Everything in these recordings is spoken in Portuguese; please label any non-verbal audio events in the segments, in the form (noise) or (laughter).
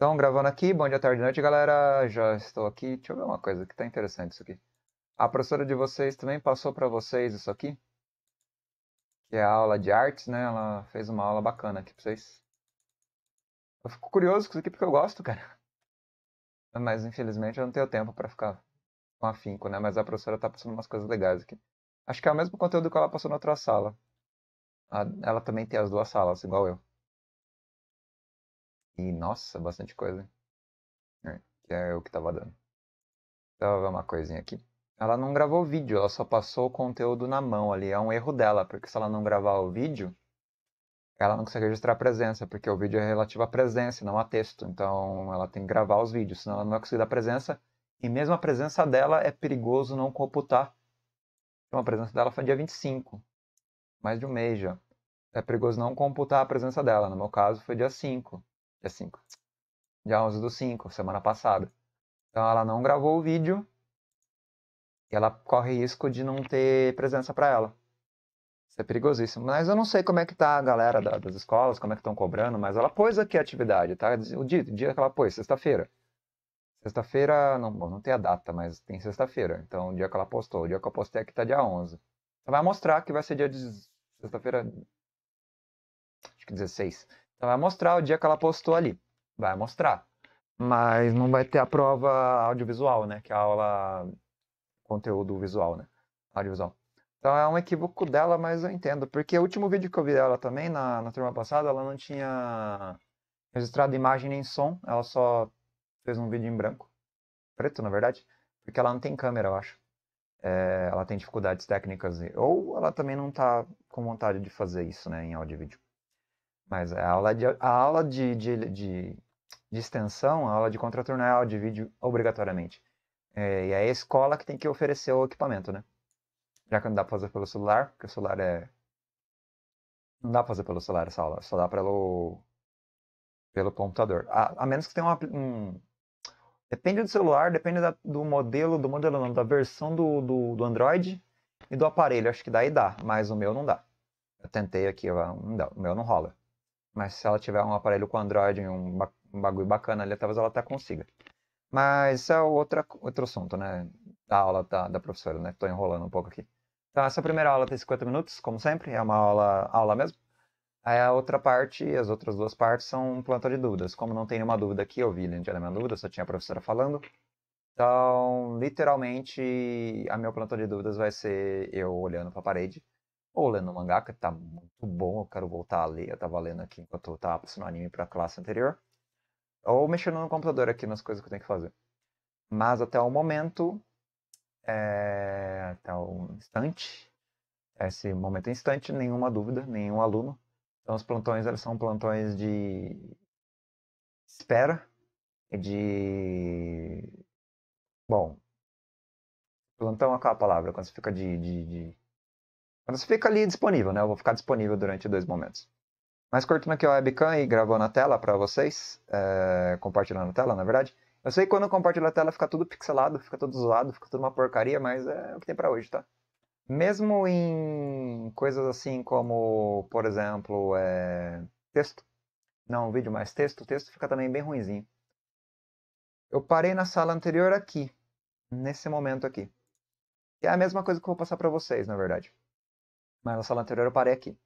Então, gravando aqui, bom dia, tarde, noite, galera. Já estou aqui. Deixa eu ver uma coisa que tá interessante isso aqui. A professora de vocês também passou para vocês isso aqui, que é a aula de artes, né? Ela fez uma aula bacana aqui para vocês. Eu fico curioso com isso aqui porque eu gosto, cara. (laughs) Mas infelizmente eu não tenho tempo para ficar com afinco, né? Mas a professora tá passando umas coisas legais aqui. Acho que é o mesmo conteúdo que ela passou na outra sala. Ela também tem as duas salas, igual eu. E nossa, bastante coisa. É, que é o que tava dando. Então, uma coisinha aqui. Ela não gravou o vídeo, ela só passou o conteúdo na mão ali. É um erro dela, porque se ela não gravar o vídeo, ela não consegue registrar a presença, porque o vídeo é relativo à presença, não a texto. Então ela tem que gravar os vídeos, senão ela não vai conseguir dar presença. E mesmo a presença dela é perigoso não computar. Então a presença dela foi dia 25, mais de um mês já. É perigoso não computar a presença dela. No meu caso, foi dia 5. Assim, dia 5. Dia 11 do 5, semana passada. Então ela não gravou o vídeo e ela corre risco de não ter presença para ela. Isso é perigosíssimo. Mas eu não sei como é que tá a galera da, das escolas, como é que estão cobrando, mas ela pôs aqui a atividade, tá? O dia, o dia que ela pôs, sexta-feira. Sexta-feira, não, bom, não tem a data, mas tem sexta-feira. Então, o dia que ela postou, o dia que eu postei aqui tá dia 11. Ela então, vai mostrar que vai ser dia de sexta-feira, acho que 16. Então vai mostrar o dia que ela postou ali. Vai mostrar. Mas não vai ter a prova audiovisual, né? Que é a aula conteúdo visual, né? Audiovisual. Então é um equívoco dela, mas eu entendo. Porque o último vídeo que eu vi dela também, na, na turma passada, ela não tinha registrado imagem nem som. Ela só fez um vídeo em branco. Preto, na verdade. Porque ela não tem câmera, eu acho. É, ela tem dificuldades técnicas. Ou ela também não tá com vontade de fazer isso, né? Em áudio e vídeo. Mas a aula de, a aula de, de, de, de extensão, a aula de contraturno é aula de vídeo obrigatoriamente. É, e é a escola que tem que oferecer o equipamento, né? Já que não dá pra fazer pelo celular, porque o celular é. Não dá pra fazer pelo celular essa aula, só dá pelo. pelo computador. A, a menos que tenha uma, um. Depende do celular, depende da, do modelo, do modelo não, da versão do, do, do Android e do aparelho. Acho que daí dá, mas o meu não dá. Eu tentei aqui, não dá, o meu não rola. Mas se ela tiver um aparelho com Android, um, um bagulho bacana ali, talvez ela até consiga. Mas isso é outra, outro assunto, né? Da aula da, da professora, né? Estou enrolando um pouco aqui. Então, essa primeira aula tem 50 minutos, como sempre, é uma aula, aula mesmo. Aí a outra parte, as outras duas partes, são um plantão de dúvidas. Como não tem nenhuma dúvida aqui, eu vi dentro da minha dúvida, só tinha a professora falando. Então, literalmente, a meu plantão de dúvidas vai ser eu olhando para a parede ou lendo o mangá, que tá muito bom, eu quero voltar a ler, eu tava lendo aqui enquanto eu tava passando anime pra classe anterior, ou mexendo no computador aqui nas coisas que eu tenho que fazer. Mas até o momento, é... até o instante, esse momento instante, nenhuma dúvida, nenhum aluno. Então os plantões, eles são plantões de espera e de... Bom, plantão é aquela palavra, quando você fica de, de, de você fica ali disponível, né? Eu vou ficar disponível durante dois momentos. Mas cortando aqui a webcam e gravando a tela para vocês, é, compartilhando a tela, na verdade. Eu sei que quando eu compartilho a tela fica tudo pixelado, fica tudo zoado, fica tudo uma porcaria, mas é o que tem para hoje, tá? Mesmo em coisas assim como, por exemplo, é, texto. Não, vídeo mas texto, o texto fica também bem ruinzinho. Eu parei na sala anterior aqui, nesse momento aqui. E é a mesma coisa que eu vou passar para vocês, na verdade mas na sala anterior eu parei aqui.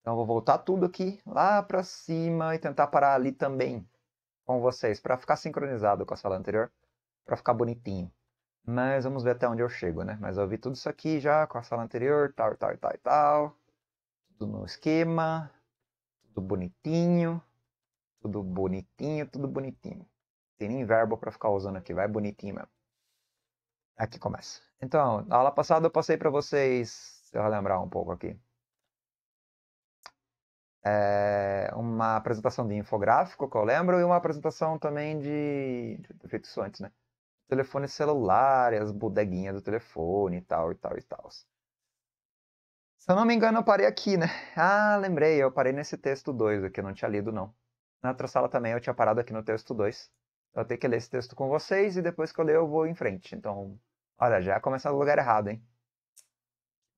Então eu vou voltar tudo aqui lá para cima e tentar parar ali também com vocês, para ficar sincronizado com a sala anterior, para ficar bonitinho. Mas vamos ver até onde eu chego, né? Mas eu vi tudo isso aqui já com a sala anterior, tal, tal, tal, tal. Tudo no esquema, tudo bonitinho, tudo bonitinho, tudo bonitinho. Tem nem verbo para ficar usando aqui, vai bonitinho mesmo. Aqui começa. Então, na aula passada eu passei para vocês Deixa eu lembrar um pouco aqui. É uma apresentação de infográfico, que eu lembro, e uma apresentação também de, de antes, né? Telefone celular, as bodeguinhas do telefone e tal, e tal, e tal. Se eu não me engano, eu parei aqui, né? (laughs) Ah, lembrei, eu parei nesse texto 2 aqui, eu não tinha lido, não. Na outra sala também eu tinha parado aqui no texto 2. Eu tenho que ler esse texto com vocês e depois que eu ler eu vou em frente. Então, olha, já começa no lugar errado, hein?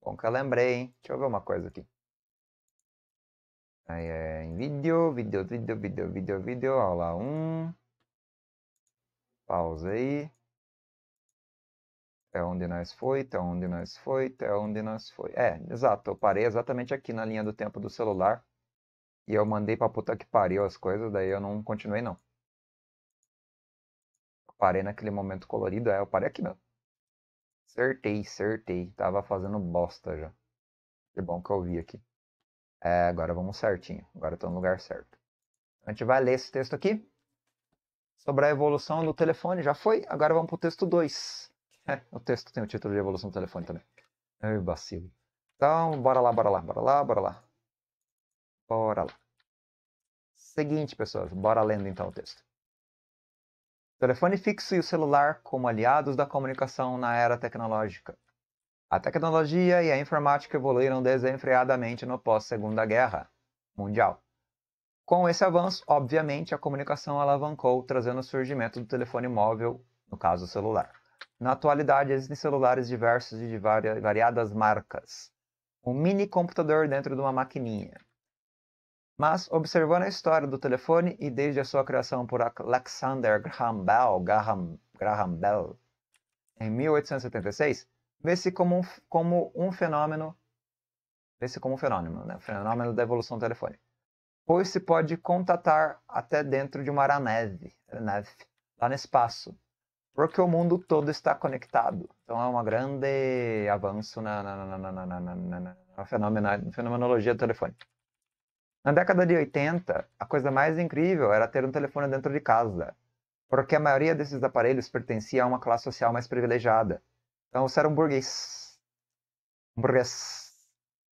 Bom que eu lembrei, hein? Deixa eu ver uma coisa aqui. Aí é em vídeo, vídeo, vídeo, vídeo, vídeo, vídeo, aula 1. Pausa aí. É onde nós foi, é onde nós foi, é onde nós foi. É, exato, eu parei exatamente aqui na linha do tempo do celular. E eu mandei pra puta que pariu as coisas, daí eu não continuei não. Eu parei naquele momento colorido, é, eu parei aqui mesmo. Acertei, acertei. Tava fazendo bosta já. Que bom que eu vi aqui. É, agora vamos certinho. Agora estou no lugar certo. A gente vai ler esse texto aqui. Sobre a evolução do telefone, já foi. Agora vamos para o texto 2. É, o texto tem o título de evolução do telefone também. Ai, vacilo. Então, bora lá, bora lá, bora lá, bora lá. Bora lá. Seguinte, pessoas, bora lendo então o texto telefone fixo e o celular como aliados da comunicação na era tecnológica. A tecnologia e a informática evoluíram desenfreadamente no pós-Segunda Guerra Mundial. Com esse avanço, obviamente, a comunicação alavancou, trazendo o surgimento do telefone móvel, no caso o celular. Na atualidade, existem celulares diversos de variadas marcas. Um mini computador dentro de uma maquininha. Mas, observando a história do telefone e desde a sua criação por Alexander Graham Bell, Graham, Graham Bell em 1876, vê-se como, um, como um fenômeno vê-se como um fenômeno, né? fenômeno da evolução do telefone. Pois se pode contatar até dentro de uma araneve, lá no espaço, porque o mundo todo está conectado. Então é um grande avanço na, na, na, na fenomenologia do telefone. Na década de 80, a coisa mais incrível era ter um telefone dentro de casa, porque a maioria desses aparelhos pertencia a uma classe social mais privilegiada. Então você era um burguês. Um burguês.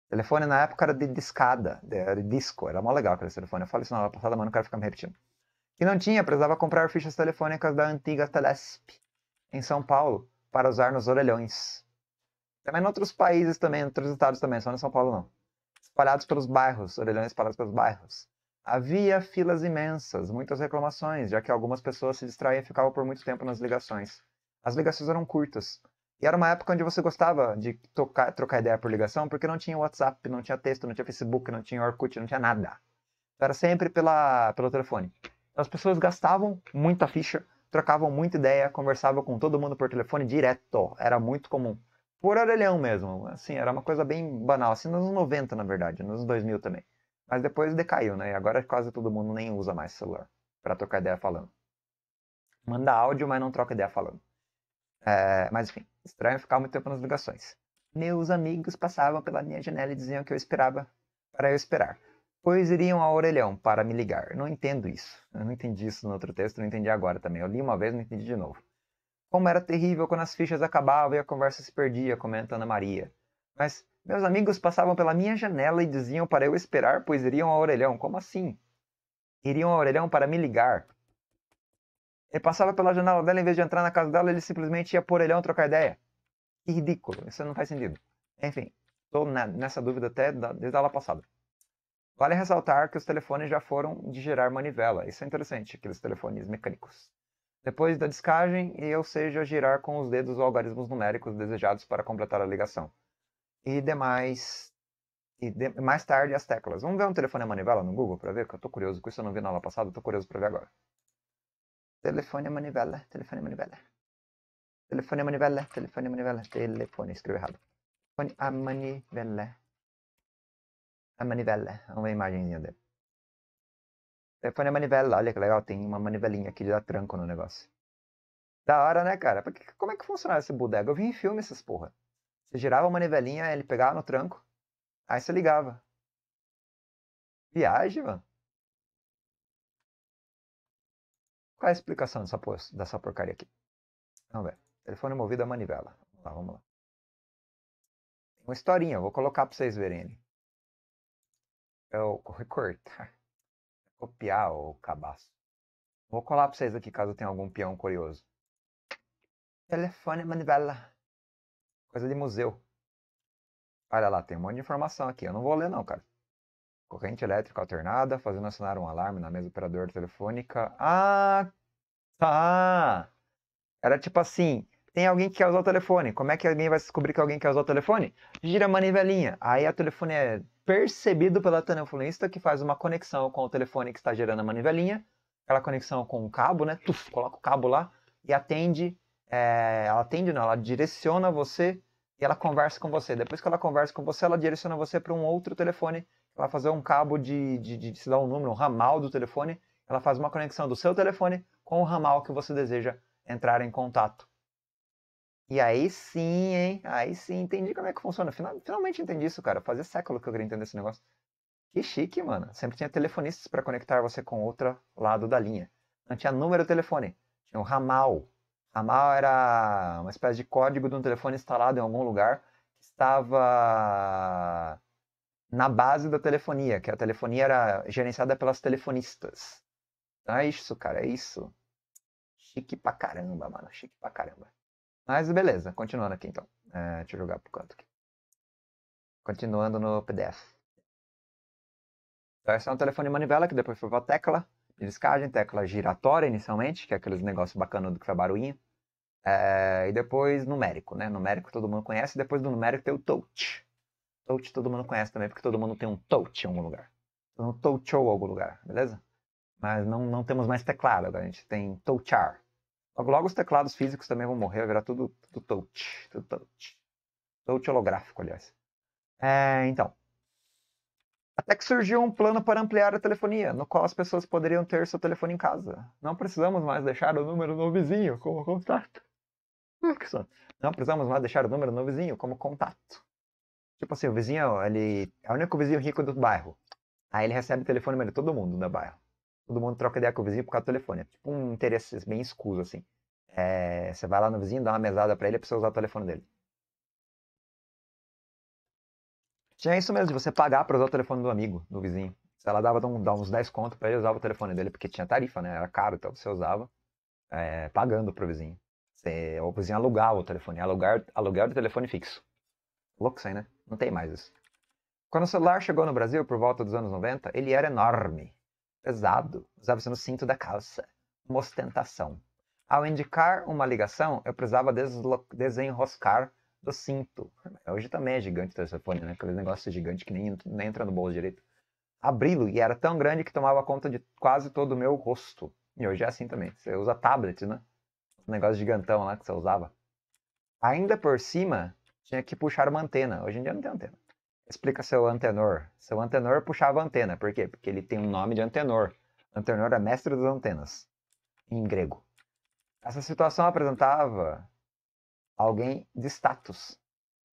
O telefone na época era de discada, era de disco, era mó legal aquele telefone. Eu falei isso na hora passada, mas não quero ficar me repetindo. E não tinha, precisava comprar fichas telefônicas da antiga Telesp, em São Paulo, para usar nos orelhões. Também em outros países também, em outros estados também, só em São Paulo não espalhados pelos bairros, orelhões espalhados pelos bairros. Havia filas imensas, muitas reclamações, já que algumas pessoas se distraíam e ficavam por muito tempo nas ligações. As ligações eram curtas. E era uma época onde você gostava de tocar, trocar ideia por ligação, porque não tinha WhatsApp, não tinha texto, não tinha Facebook, não tinha Orkut, não tinha nada. Então, era sempre pela, pelo telefone. Então, as pessoas gastavam muita ficha, trocavam muita ideia, conversavam com todo mundo por telefone direto. Era muito comum por orelhão mesmo. Assim, era uma coisa bem banal, assim, nos 90, na verdade, nos 2000 também. Mas depois decaiu, né? E agora quase todo mundo nem usa mais celular para trocar ideia falando. Manda áudio, mas não troca ideia falando. É, mas enfim, estranho ficar muito tempo nas ligações. Meus amigos passavam pela minha janela e diziam que eu esperava para eu esperar. Pois iriam ao orelhão para me ligar. Não entendo isso. Eu não entendi isso no outro texto, não entendi agora também. Eu li uma vez, não entendi de novo. Como era terrível quando as fichas acabavam e a conversa se perdia, comenta Ana Maria. Mas meus amigos passavam pela minha janela e diziam para eu esperar, pois iriam ao orelhão. Como assim? Iriam ao orelhão para me ligar. Ele passava pela janela dela, em vez de entrar na casa dela, ele simplesmente ia por orelhão trocar ideia. Que ridículo, isso não faz sentido. Enfim, estou nessa dúvida até desde a aula passada. Vale ressaltar que os telefones já foram de gerar manivela. Isso é interessante, aqueles telefones mecânicos. Depois da descagem, e eu seja girar com os dedos os algarismos numéricos desejados para completar a ligação. E demais. E de... mais tarde as teclas. Vamos ver um telefone à manivela no Google para ver, que eu tô curioso com isso, eu não vi na aula passada, Estou tô curioso para ver agora. Telefone à manivela, telefone à manivela. Telefone à manivela, telefone à manivela, telefone, escrevi errado. Telefone à manivela. A manivela, uma imagenzinha dele telefone a manivela, olha que legal, tem uma manivelinha aqui de dar tranco no negócio. Da hora, né, cara? como é que funcionava esse bodega? Eu vi em filme essas porra. Você girava a manivelinha, ele pegava no tranco, aí você ligava. Viagem, mano. Qual é a explicação dessa, por... dessa porcaria aqui? Vamos ver. Telefone movido a manivela. Vamos lá, vamos lá. Uma historinha, vou colocar pra vocês verem. Eu é o recortar. Tá? copiar o cabaço. Vou colar pra vocês aqui caso tenha algum peão curioso. Telefone manivela. Coisa de museu. Olha lá, tem um monte de informação aqui. Eu não vou ler não, cara. Corrente elétrica alternada, fazendo acionar um alarme na mesa operadora telefônica. Ah, tá. Era tipo assim, tem alguém que quer usar o telefone. Como é que alguém vai descobrir que alguém quer usar o telefone? Gira a manivelinha. Aí a telefone é percebido pela telefonista que faz uma conexão com o telefone que está gerando a manivelinha, aquela conexão com o cabo, né? Tuf, coloca o cabo lá e atende, é, ela atende não, ela direciona você e ela conversa com você. Depois que ela conversa com você, ela direciona você para um outro telefone, ela faz um cabo de, de, de, se dar um número, um ramal do telefone, ela faz uma conexão do seu telefone com o ramal que você deseja entrar em contato. E aí sim, hein? Aí sim, entendi como é que funciona. Final, finalmente entendi isso, cara. Fazia século que eu queria entender esse negócio. Que chique, mano. Sempre tinha telefonistas para conectar você com outro lado da linha. Não tinha número de telefone, tinha o ramal. Ramal era uma espécie de código de um telefone instalado em algum lugar que estava na base da telefonia, que a telefonia era gerenciada pelas telefonistas. Então é isso, cara, é isso. Chique pra caramba, mano. Chique pra caramba. Mas beleza, continuando aqui então. É, deixa eu jogar pro canto aqui. Continuando no PDF. Então esse é um telefone manivela que depois foi pra tecla de descagem, tecla giratória inicialmente, que é aqueles negócios bacanas do que faz barulhinho. É, e depois numérico, né? Numérico todo mundo conhece, depois do numérico tem o touch. Touch todo mundo conhece também, porque todo mundo tem um touch em algum lugar. Então, touchou em algum lugar, beleza? Mas não, não temos mais teclado, a gente tem touchar. Logo, logo os teclados físicos também vão morrer, vai virar tudo, tudo touch. Tudo touch. Touch holográfico, aliás. É, então. Até que surgiu um plano para ampliar a telefonia, no qual as pessoas poderiam ter seu telefone em casa. Não precisamos mais deixar o número no vizinho como contato. Não precisamos mais deixar o número no vizinho como contato. Tipo assim, o vizinho, ele é o único vizinho rico do bairro. Aí ele recebe o telefone de todo mundo do bairro todo mundo troca ideia com o vizinho por causa do telefone. É tipo um interesse bem escuso, assim. É, você vai lá no vizinho, dá uma mesada para ele pra você usar o telefone dele. Tinha isso mesmo, de você pagar pra usar o telefone do amigo, do vizinho. Se ela dava, dava uns 10 contos pra ele, usar o telefone dele, porque tinha tarifa, né? Era caro, então você usava é, pagando pro vizinho. Você, o vizinho alugava o telefone, alugar, aluguel de telefone fixo. Louco isso né? Não tem mais isso. Quando o celular chegou no Brasil, por volta dos anos 90, ele era enorme pesado, usava-se no cinto da calça. Uma ostentação. Ao indicar uma ligação, eu precisava desenroscar do cinto. Hoje também é gigante o telefone, né? Aquele negócio gigante que nem, nem entra no bolso direito. Abri-lo e era tão grande que tomava conta de quase todo o meu rosto. E hoje é assim também. Você usa tablet, né? Um negócio gigantão lá que você usava. Ainda por cima, tinha que puxar uma antena. Hoje em dia não tem antena explica seu antenor. Seu antenor puxava antena. Por quê? Porque ele tem um nome de antenor. Antenor é mestre das antenas, em grego. Essa situação apresentava alguém de status.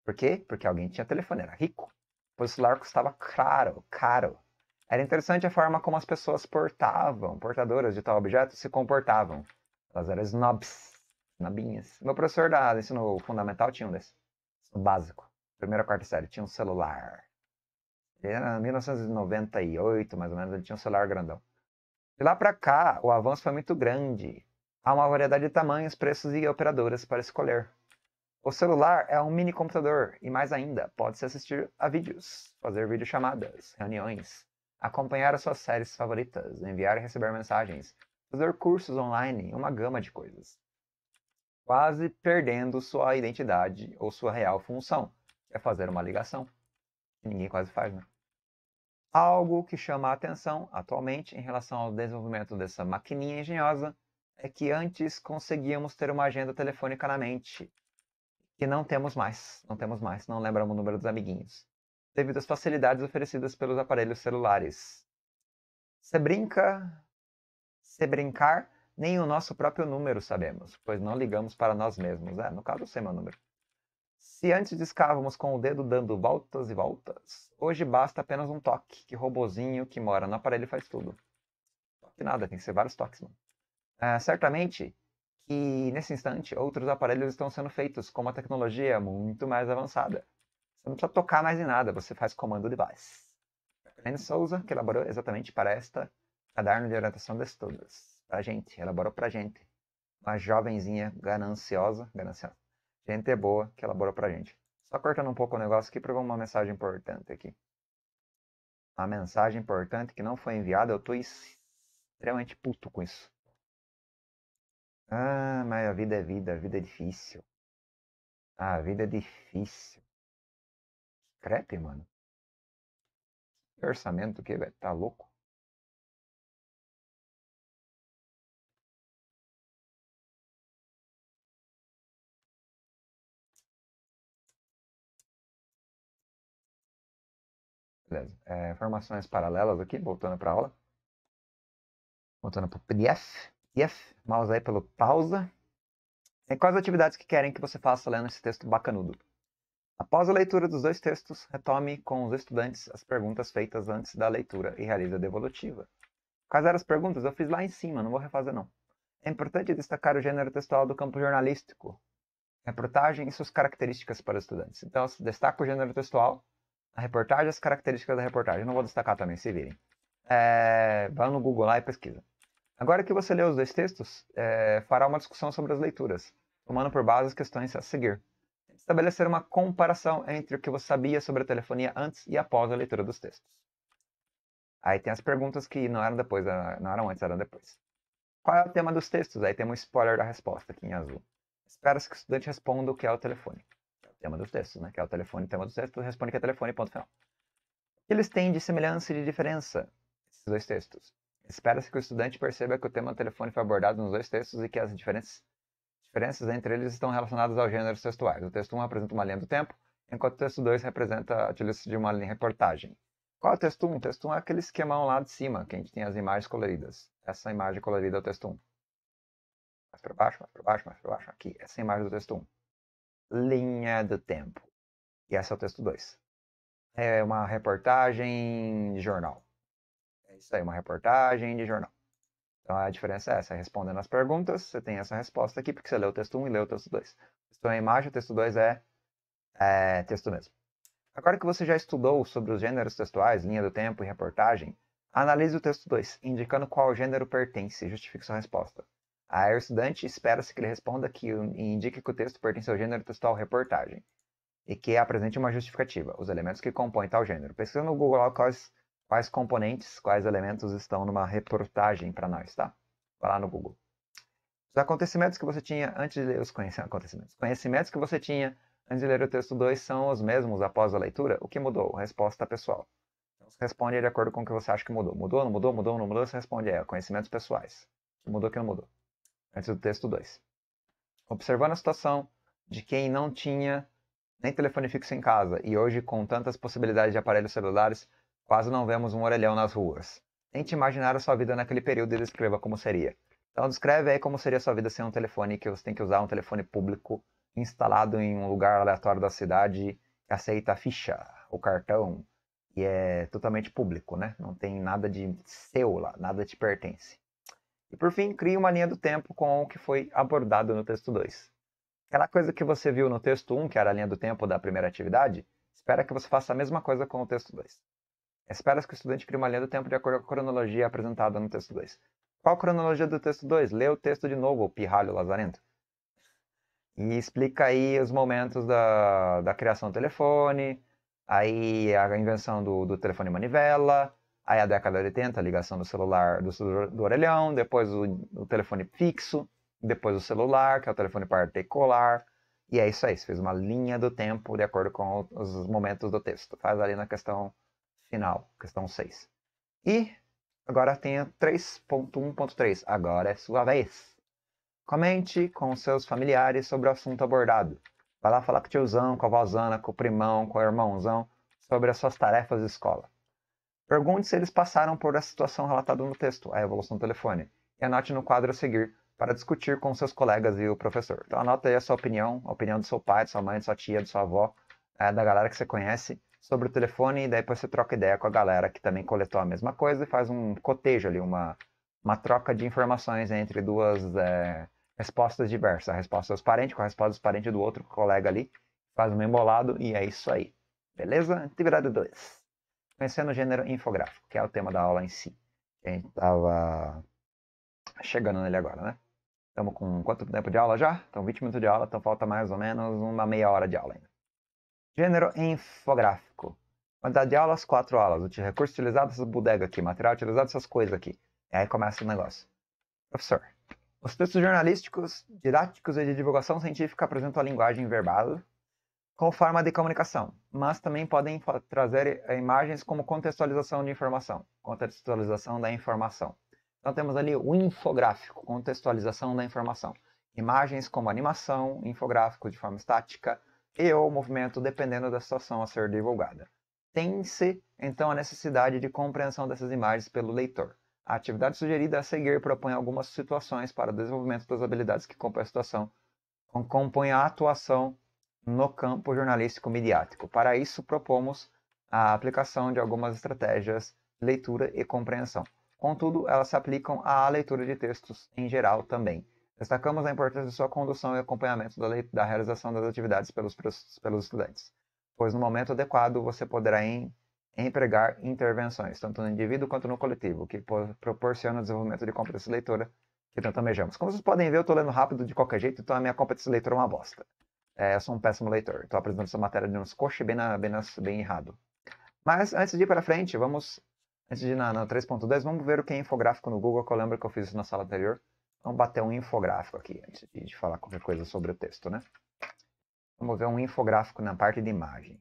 Por quê? Porque alguém tinha telefone, era rico. Pois o celular custava caro, caro. Era interessante a forma como as pessoas portavam, portadoras de tal objeto, se comportavam. Elas eram snobs, snobinhas. Meu professor da ensino fundamental tinha um desses, básico primeira quarta série, tinha um celular. Era 1998, uhum. mais ou menos, ele tinha um celular grandão. De lá para cá, o avanço foi muito grande. Há uma variedade de tamanhos, preços e operadoras para escolher. O celular é um mini computador e mais ainda, pode-se assistir a vídeos, fazer videochamadas, reuniões, acompanhar as suas séries favoritas, enviar e receber mensagens, fazer cursos online, uma gama de coisas. Quase perdendo sua identidade ou sua real função, é fazer uma ligação. Ninguém quase faz, né? Algo que chama a atenção atualmente em relação ao desenvolvimento dessa maquininha engenhosa é que antes conseguíamos ter uma agenda telefônica na mente. Que não temos mais, não temos mais, não lembramos o número dos amiguinhos. Devido às facilidades oferecidas pelos aparelhos celulares. Se brinca, se brincar, nem o nosso próprio número sabemos, pois não ligamos para nós mesmos. É, no caso, eu sei meu número. Se antes descávamos com o dedo dando voltas e voltas, hoje basta apenas um toque, que robozinho que mora no aparelho faz tudo. Toque nada, tem que ser vários toques, mano. Ah, certamente que, nesse instante, outros aparelhos estão sendo feitos com uma tecnologia muito mais avançada. Você não precisa tocar mais em nada, você faz comando de voz. Anne Souza, que elaborou exatamente para esta caderno de orientação de estudos. Pra gente, elaborou pra gente. Uma jovenzinha gananciosa, gananciosa gente é boa que elaborou pra gente. Só cortando um pouco o negócio aqui para ver uma mensagem importante aqui. A mensagem importante que não foi enviada, eu tô extremamente puto com isso. Ah, mas a vida é vida, a vida é difícil. Ah, a vida é difícil. Crepe, mano. Que orçamento que, velho? Tá louco? Beleza. É, formações paralelas aqui, voltando para a aula. Voltando para o PDF. Yes, mouse aí pelo pausa. E é, quais atividades que querem que você faça lendo esse texto bacanudo? Após a leitura dos dois textos, retome com os estudantes as perguntas feitas antes da leitura e realize a devolutiva. Quais eram as perguntas? Eu fiz lá em cima, não vou refazer não. É importante destacar o gênero textual do campo jornalístico, reportagem e suas características para os estudantes. Então, destaca o gênero textual, a reportagem, as características da reportagem. Não vou destacar também, se virem. É, vá no Google lá e pesquisa. Agora que você leu os dois textos, é, fará uma discussão sobre as leituras, tomando por base as questões a seguir. Estabelecer uma comparação entre o que você sabia sobre a telefonia antes e após a leitura dos textos. Aí tem as perguntas que não eram depois, não eram antes, eram depois. Qual é o tema dos textos? Aí tem um spoiler da resposta aqui em azul. Espera-se que o estudante responda o que é o telefone tema dos textos, né? que é o telefone, tema dos textos, responde que é telefone, ponto final. O que eles têm de semelhança e de diferença, esses dois textos? Espera-se que o estudante perceba que o tema do telefone foi abordado nos dois textos e que as diferenças, diferenças entre eles estão relacionadas aos gêneros textuais. O texto 1 apresenta uma linha do tempo, enquanto o texto 2 representa a utilização de uma linha de reportagem. Qual é o texto 1? O texto 1 é aquele esquemão lá de cima, que a gente tem as imagens coloridas. Essa imagem colorida é o texto 1. Mais para baixo, mais para baixo, mais para baixo. Aqui, essa é a imagem do texto 1 linha do tempo. E esse é o texto 2. É uma reportagem de jornal. É isso aí, uma reportagem de jornal. Então a diferença é essa, respondendo as perguntas, você tem essa resposta aqui, porque você leu o texto 1 um e leu o texto 2. Então a imagem, o texto 2 é, é texto mesmo. Agora que você já estudou sobre os gêneros textuais, linha do tempo e reportagem, analise o texto 2, indicando qual gênero pertence e justifique sua resposta. A estudante espera-se que ele responda que indique que o texto pertence ao gênero textual reportagem e que apresente uma justificativa, os elementos que compõem tal gênero. Pesquisa no Google quais, quais componentes, quais elementos estão numa reportagem para nós, tá? Vai lá no Google. Os acontecimentos que você tinha antes de ler os conhecimentos, conhecimentos que você tinha antes de ler o texto 2 são os mesmos após a leitura? O que mudou? Resposta pessoal. Então, você responde de acordo com o que você acha que mudou. Mudou, não mudou, mudou, não mudou, você responde é, conhecimentos pessoais. mudou, o que não mudou antes do texto 2. Observando a situação de quem não tinha nem telefone fixo em casa e hoje, com tantas possibilidades de aparelhos celulares, quase não vemos um orelhão nas ruas. Tente imaginar a sua vida naquele período e descreva como seria. Então, descreve aí como seria a sua vida sem um telefone, que você tem que usar um telefone público instalado em um lugar aleatório da cidade que aceita a ficha, o cartão, e é totalmente público, né? Não tem nada de seu lá, nada te pertence. E por fim, crie uma linha do tempo com o que foi abordado no texto 2. Aquela coisa que você viu no texto 1, que era a linha do tempo da primeira atividade, espera que você faça a mesma coisa com o texto 2. Espera que o estudante crie uma linha do tempo de acordo com a cronologia apresentada no texto 2. Qual a cronologia do texto 2? Lê o texto de novo, o pirralho lazarento. E explica aí os momentos da, da criação do telefone, aí a invenção do, do telefone manivela, Aí a década de 80, a ligação do celular do, do orelhão, depois o, o, telefone fixo, depois o celular, que é o telefone particular. E é isso aí, você fez uma linha do tempo de acordo com os momentos do texto. Faz ali na questão final, questão 6. E agora tem 3.1.3. Agora é sua vez. Comente com seus familiares sobre o assunto abordado. Vai lá falar com o tiozão, com a vozana, com o primão, com o irmãozão sobre as suas tarefas de escola. Pergunte se eles passaram por essa situação relatada no texto, a evolução do telefone, e anote no quadro a seguir para discutir com seus colegas e o professor. Então anota aí a sua opinião, a opinião do seu pai, de sua mãe, de sua tia, de sua avó, é, da galera que você conhece sobre o telefone e daí depois você troca ideia com a galera que também coletou a mesma coisa e faz um cotejo ali, uma, uma troca de informações entre duas é, respostas diversas. A resposta dos parentes com a resposta dos parentes do outro colega ali, faz um embolado e é isso aí. Beleza? Atividade 2. Conhecendo o gênero infográfico, que é o tema da aula em si. A gente estava chegando nele agora, né? Estamos com quanto tempo de aula já? Então, 20 minutos de aula, então falta mais ou menos uma meia hora de aula ainda. Gênero infográfico. Quantidade de aulas, quatro aulas. O recurso utilizado, essas bodegas aqui. Material utilizado, essas coisas aqui. E aí começa o negócio. Professor, os textos jornalísticos, didáticos e de divulgação científica apresentam a linguagem verbal, com forma de comunicação, mas também podem trazer eh, imagens como contextualização de informação, contextualização da informação. Então temos ali o infográfico, contextualização da informação. Imagens como animação, infográfico de forma estática e ou movimento, dependendo da situação a ser divulgada. Tem-se, então, a necessidade de compreensão dessas imagens pelo leitor. A atividade sugerida a seguir propõe algumas situações para o desenvolvimento das habilidades que compõem a situação, compõem a atuação no campo jornalístico midiático. Para isso, propomos a aplicação de algumas estratégias de leitura e compreensão. Contudo, elas se aplicam à leitura de textos em geral também. Destacamos a importância de sua condução e acompanhamento da, da realização das atividades pelos, pelos estudantes, pois no momento adequado você poderá em empregar intervenções, tanto no indivíduo quanto no coletivo, que proporciona o desenvolvimento de competência leitora que tanto amejamos. Como vocês podem ver, eu estou lendo rápido de qualquer jeito, então a minha competência leitora é uma bosta. É, eu sou um péssimo leitor. Estou apresentando essa matéria de uns coxas bem, na, bem, nas, bem errado. Mas antes de ir para frente, vamos. Antes de ir na, na 3.10, vamos ver o que é infográfico no Google, que eu lembro que eu fiz isso na sala anterior. Vamos bater um infográfico aqui, antes de, de falar qualquer coisa sobre o texto, né? Vamos ver um infográfico na parte de imagem.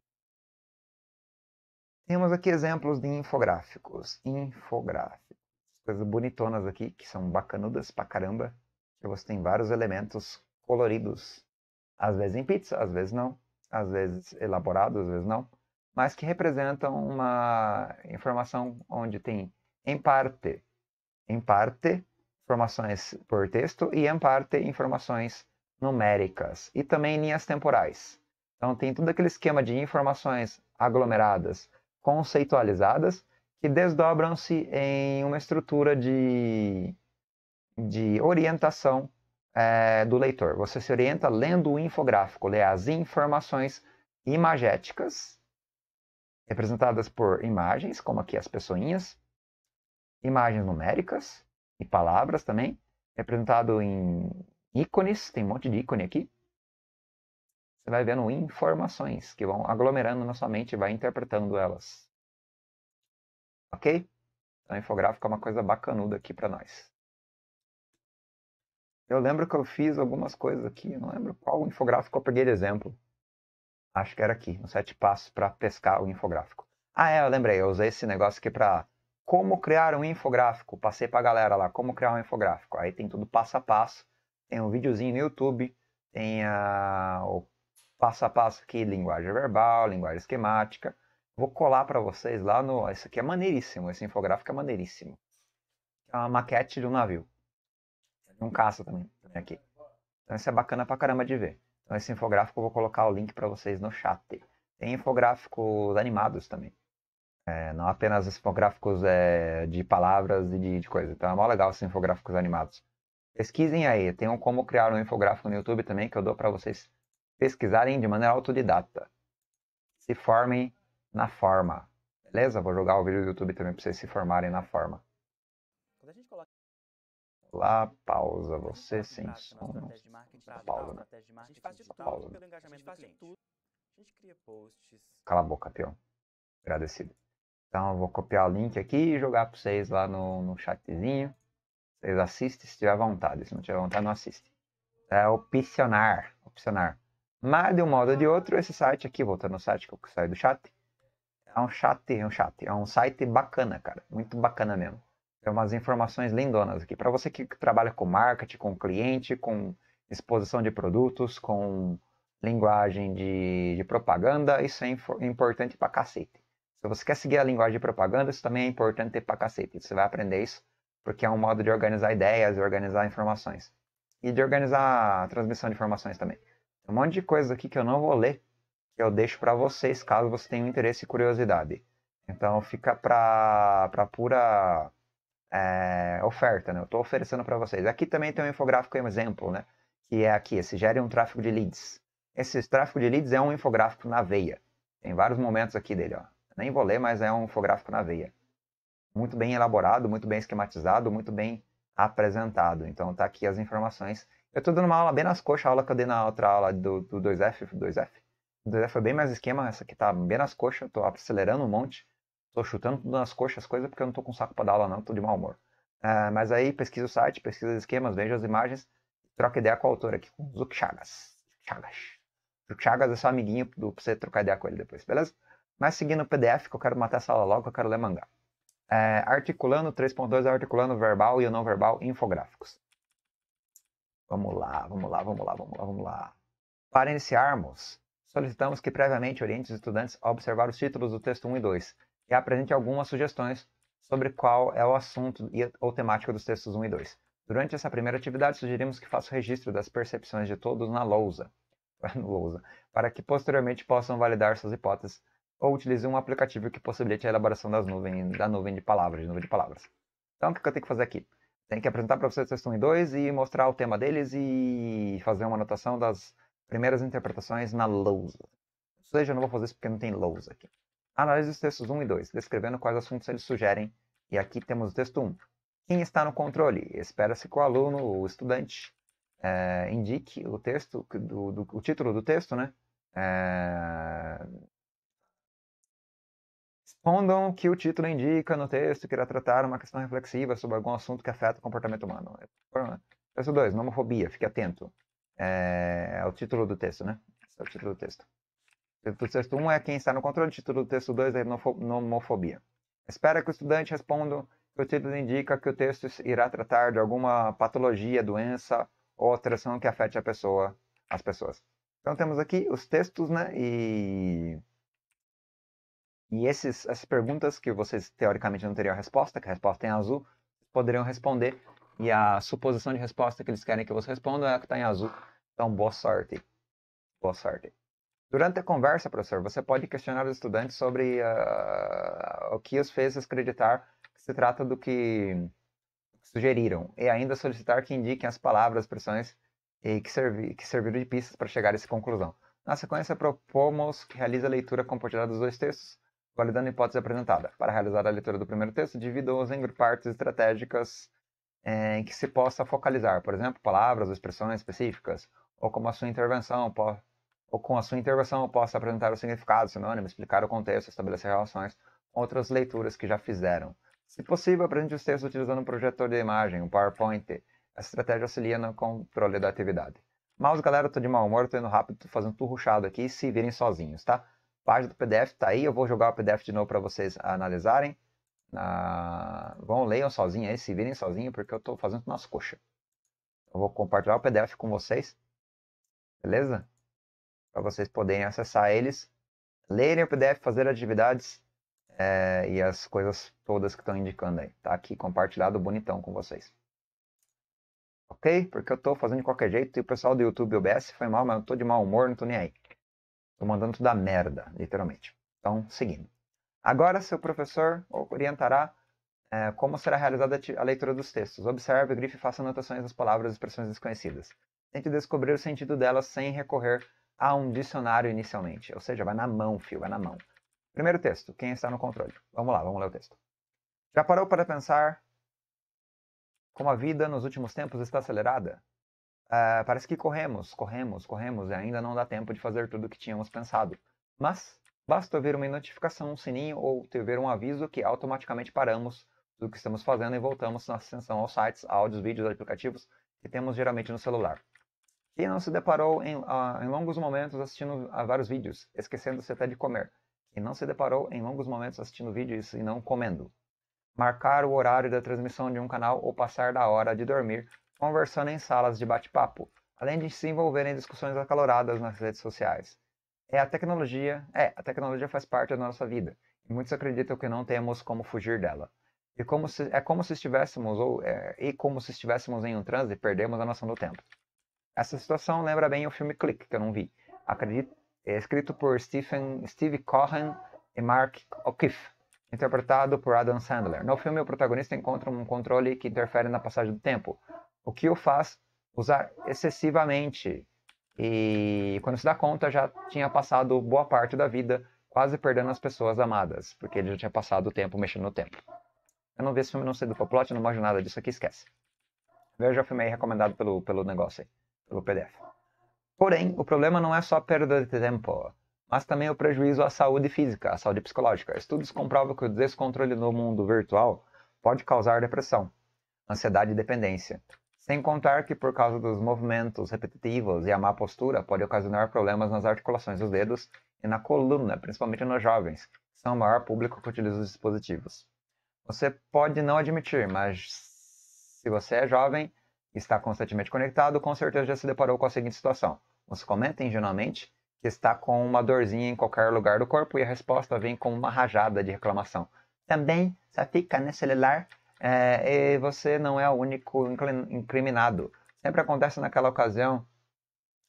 Temos aqui exemplos de infográficos. Infográficos. Coisas bonitonas aqui, que são bacanudas pra caramba. Você tem vários elementos coloridos às vezes em pizza, às vezes não, às vezes elaborado, às vezes não, mas que representam uma informação onde tem, em parte, em parte, informações por texto e, em parte, informações numéricas e também linhas temporais. Então, tem todo aquele esquema de informações aglomeradas, conceitualizadas, que desdobram-se em uma estrutura de, de orientação é, do leitor. Você se orienta lendo o infográfico, lê as informações imagéticas, representadas por imagens, como aqui as pessoinhas, imagens numéricas e palavras também, representado em ícones, tem um monte de ícone aqui. Você vai vendo informações que vão aglomerando na sua mente e vai interpretando elas. Ok? Então, infográfico é uma coisa bacanuda aqui para nós. Eu lembro que eu fiz algumas coisas aqui, não lembro qual infográfico eu peguei de exemplo. Acho que era aqui, no sete passos para pescar o infográfico. Ah, é, eu lembrei, eu usei esse negócio aqui para como criar um infográfico. Passei para a galera lá, como criar um infográfico. Aí tem tudo passo a passo, tem um videozinho no YouTube, tem a, ah, o passo a passo aqui, linguagem verbal, linguagem esquemática. Vou colar para vocês lá no... Isso aqui é maneiríssimo, esse infográfico é maneiríssimo. É uma maquete de um navio não caça também, também aqui. Então isso é bacana pra caramba de ver. Então esse infográfico eu vou colocar o link para vocês no chat. Tem infográficos animados também. É, não apenas infográficos é, de palavras e de, de coisa. Então é mó legal esses infográficos animados. Pesquisem aí, tem um como criar um infográfico no YouTube também que eu dou para vocês pesquisarem de maneira autodidata. Se formem na forma. Beleza? Vou jogar o vídeo do YouTube também para vocês se formarem na forma lá, pausa, você sem sono. Pausa, né? assim, Pausa. Né? Assim, Cala a boca, peão. Agradecido. Então eu vou copiar o link aqui e jogar para vocês lá no, no chatzinho. Vocês assistem se tiver vontade. Se não tiver vontade, não assiste. É opcionar. Opcionar. Mas de um modo ou de outro, esse site aqui, voltando ao site que eu saí do chat. É um chat, é um chat. É um site bacana, cara. Muito bacana mesmo. Tem é umas informações lindonas aqui. Para você que trabalha com marketing, com cliente, com exposição de produtos, com linguagem de, de propaganda, isso é importante pra cacete. Se você quer seguir a linguagem de propaganda, isso também é importante para pra cacete. Você vai aprender isso, porque é um modo de organizar ideias de organizar informações. E de organizar a transmissão de informações também. Tem um monte de coisa aqui que eu não vou ler, que eu deixo para vocês, caso você tenha interesse e curiosidade. Então fica para pura é, oferta, né? Eu estou oferecendo para vocês. Aqui também tem um infográfico exemplo, né? Que é aqui, esse gere um tráfego de leads. Esse tráfego de leads é um infográfico na veia. Tem vários momentos aqui dele, ó. Nem vou ler, mas é um infográfico na veia. Muito bem elaborado, muito bem esquematizado, muito bem apresentado. Então tá aqui as informações. Eu estou dando uma aula bem nas coxas, a aula que eu dei na outra aula do, do 2F, 2F. O 2F foi bem mais esquema, essa aqui tá bem nas coxas, Estou acelerando um monte. Tô chutando nas coxas coisa porque eu não tô com saco pra dar aula não, tô de mau humor. Uh, mas aí pesquisa o site, pesquisa os esquemas, veja as imagens, troca ideia com o autor aqui, com o Zuc Chagas. Chagas. Zuc Chagas é seu amiguinho do, pra você trocar ideia com ele depois, beleza? Mas seguindo o PDF, que eu quero matar essa aula logo, eu quero ler mangá. É, articulando 3.2, articulando verbal e o não verbal, infográficos. Vamos lá, vamos lá, vamos lá, vamos lá, vamos lá. Para iniciarmos, solicitamos que previamente oriente os estudantes a observar os títulos do texto 1 e 2 e apresente algumas sugestões sobre qual é o assunto e, ou temática dos textos 1 e 2. Durante essa primeira atividade, sugerimos que faça o registro das percepções de todos na lousa, (laughs) lousa para que posteriormente possam validar suas hipóteses ou utilize um aplicativo que possibilite a elaboração das da nuvem de palavras, de nuvem de palavras. Então, o que eu tenho que fazer aqui? Tenho que apresentar para vocês o texto 1 e 2 e mostrar o tema deles e fazer uma anotação das primeiras interpretações na lousa. Ou seja, eu não vou fazer isso porque não tem lousa aqui. Análise dos textos 1 e 2, descrevendo quais assuntos eles sugerem. E aqui temos o texto 1. Quem está no controle? Espera-se que o aluno ou estudante é, indique o texto, do, do, o título do texto, né? É... Respondam que o título indica no texto que irá tratar uma questão reflexiva sobre algum assunto que afeta o comportamento humano. Texto 2, nomofobia, fique atento. É, é o título do texto, né? Esse é o título do texto. Título do texto 1 um é quem está no controle. Título do texto 2 é nomofobia. Espera que o estudante responda que o título indica que o texto irá tratar de alguma patologia, doença ou alteração que afete a pessoa, as pessoas. Então temos aqui os textos, né? E, e esses, essas perguntas que vocês teoricamente não teriam resposta, que a resposta é em azul, poderiam responder. E a suposição de resposta que eles querem que você responda é a que está em azul. Então, boa sorte. Boa sorte. Durante a conversa, professor, você pode questionar os estudantes sobre uh, o que os fez acreditar que se trata do que sugeriram, e ainda solicitar que indiquem as palavras, expressões e que, servi que serviram de pistas para chegar a essa conclusão. Na sequência, propomos que realize a leitura compartilhada dos dois textos, validando a hipótese apresentada. Para realizar a leitura do primeiro texto, dividam-os em partes estratégicas eh, em que se possa focalizar, por exemplo, palavras ou expressões específicas, ou como a sua intervenção pode ou com a sua intervenção eu posso apresentar o significado sinônimo, explicar o contexto, estabelecer relações com outras leituras que já fizeram. Se possível, apresente os textos utilizando um projetor de imagem, um PowerPoint. Essa estratégia auxilia no controle da atividade. Mas, galera, eu tô de mau humor, tô indo rápido, tô fazendo tudo ruchado aqui, se virem sozinhos, tá? Página do PDF tá aí, eu vou jogar o PDF de novo para vocês analisarem. Ah, vão, leiam sozinho aí, se virem sozinho, porque eu tô fazendo nas coxas. Eu vou compartilhar o PDF com vocês. Beleza? para vocês poderem acessar eles, lerem o PDF, fazer atividades é, e as coisas todas que estão indicando aí. Tá aqui compartilhado bonitão com vocês. Ok? Porque eu estou fazendo de qualquer jeito e o pessoal do YouTube OBS foi mal, mas eu tô de mau humor, não tô nem aí. Tô mandando tudo a merda, literalmente. Então, seguindo. Agora, seu professor orientará é, como será realizada a leitura dos textos. Observe, grife e faça anotações das palavras e expressões desconhecidas. Tente descobrir o sentido delas sem recorrer a um dicionário inicialmente. Ou seja, vai na mão, fio, vai na mão. Primeiro texto, quem está no controle. Vamos lá, vamos ler o texto. Já parou para pensar como a vida nos últimos tempos está acelerada? Uh, parece que corremos, corremos, corremos e ainda não dá tempo de fazer tudo o que tínhamos pensado. Mas basta ouvir uma notificação, um sininho ou ver um aviso que automaticamente paramos do que estamos fazendo e voltamos na ascensão aos sites, áudios, vídeos, aplicativos que temos geralmente no celular. E não se deparou em, uh, em, longos momentos assistindo a vários vídeos, esquecendo-se até de comer, E não se deparou em longos momentos assistindo vídeos e não comendo, marcar o horário da transmissão de um canal ou passar da hora de dormir, conversando em salas de bate-papo, além de se envolver em discussões acaloradas nas redes sociais. É a tecnologia, é, a tecnologia faz parte da nossa vida, e muitos acreditam que não temos como fugir dela. E como se, é como se estivéssemos, ou é, e como se estivéssemos em um transe, perdemos a noção do tempo. Essa situação lembra bem o filme Click, que eu não vi. Acredito, é escrito por Stephen, Steve Cohen e Mark O'Keefe, interpretado por Adam Sandler. No filme, o protagonista encontra um controle que interfere na passagem do tempo, o que o faz usar excessivamente. E quando se dá conta, já tinha passado boa parte da vida quase perdendo as pessoas amadas, porque ele já tinha passado o tempo mexendo no tempo. Eu não vi esse filme, não sei do plot, não imagino nada disso aqui, esquece. Veja o filme aí recomendado pelo, pelo negócio aí pelo PDF. Porém, o problema não é só a perda de tempo, mas também o prejuízo à saúde física, à saúde psicológica. Estudos comprovam que o descontrole no mundo virtual pode causar depressão, ansiedade e dependência. Sem contar que, por causa dos movimentos repetitivos e a má postura, pode ocasionar problemas nas articulações dos dedos e na coluna, principalmente nos jovens, que são o maior público que utiliza os dispositivos. Você pode não admitir, mas se você é jovem, está constantemente conectado, com certeza já se deparou com a seguinte situação. você comenta ingenuamente que está com uma dorzinha em qualquer lugar do corpo e a resposta vem com uma rajada de reclamação. Também só fica no celular é, e você não é o único incriminado. Sempre acontece naquela ocasião,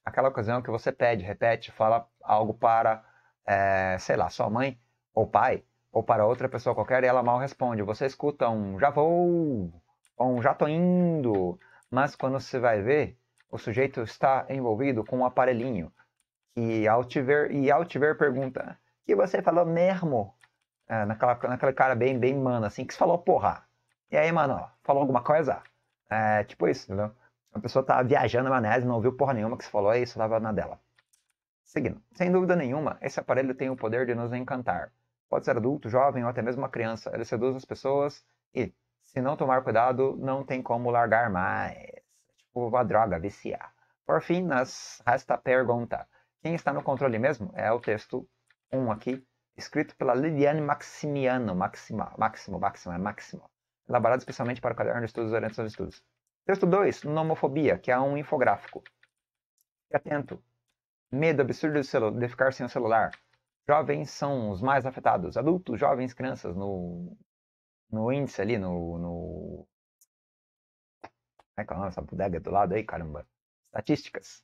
aquela ocasião que você pede, repete, fala algo para, é, sei lá, sua mãe ou pai ou para outra pessoa qualquer e ela mal responde. Você escuta um já vou ou um já tô indo mas quando você vai ver, o sujeito está envolvido com um aparelhinho. E ao te ver, e ao te ver pergunta, que você falou mesmo? É, naquela, naquela cara bem, bem mano, assim, que você falou porra. E aí, mano, falou alguma coisa? É, tipo isso, entendeu? A pessoa tá viajando na maionese, não ouviu porra nenhuma que você falou, aí isso tava na dela. Seguindo, sem dúvida nenhuma, esse aparelho tem o poder de nos encantar. Pode ser adulto, jovem ou até mesmo uma criança. Ele seduz as pessoas e, se não tomar cuidado, não tem como largar mais. Tipo a droga, viciar. Por fim, nas resta pergunta. Quem está no controle mesmo? É o texto 1 aqui, escrito pela Liliane Maximiano, Maxima, Máximo, Máximo, é Máximo, elaborado especialmente para o caderno de estudos e orientação de estudos. Texto 2, Nomofobia, que é um infográfico. Fique atento. Medo absurdo de, de ficar sem o celular. Jovens são os mais afetados. Adultos, jovens, crianças no no índice ali, no, no... Como é que é o nome? Essa bodega do lado aí, caramba. Estatísticas.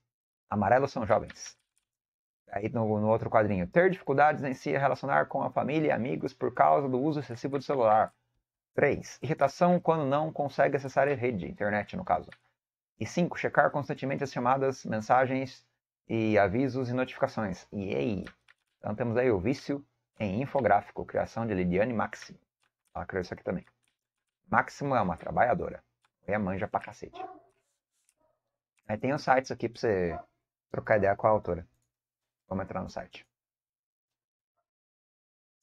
Amarelos são jovens. Aí no, no, outro quadrinho. Ter dificuldades em se relacionar com a família e amigos por causa do uso excessivo do celular. 3. Irritação quando não consegue acessar a rede, internet no caso. E 5. Checar constantemente as chamadas, mensagens e avisos e notificações. E aí? Então temos aí o vício em infográfico, criação de Lidiane Maxi criou isso aqui também. Máximo é uma trabalhadora. É manja pra cacete. Aí tem os sites aqui pra você trocar ideia com a autora. Vamos entrar no site.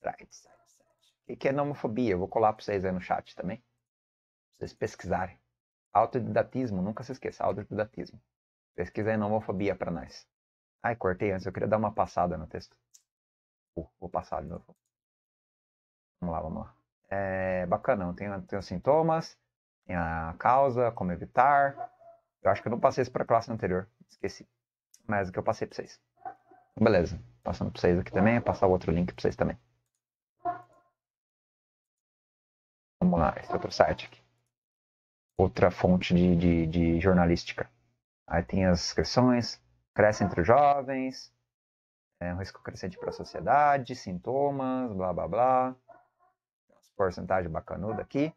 Site, site, site. O que é nomofobia? Eu vou colar pra vocês aí no chat também. Pra vocês pesquisarem. Autodidatismo, nunca se esqueça, autodidatismo. Pesquisa em nomofobia pra nós. Ai, cortei antes, eu queria dar uma passada no texto. Uh, vou passar de novo. Vamos lá, vamos lá é bacanão. Tem, tem os sintomas, tem a causa, como evitar. Eu acho que eu não passei isso para a classe anterior, esqueci. Mas o é que eu passei para vocês. Beleza, passando para vocês aqui também, passar o outro link para vocês também. Vamos lá, esse outro site aqui. Outra fonte de, de, de jornalística. Aí tem as inscrições. cresce entre os jovens, é, risco crescente para a sociedade, sintomas, blá blá blá porcentagem bacanuda aqui.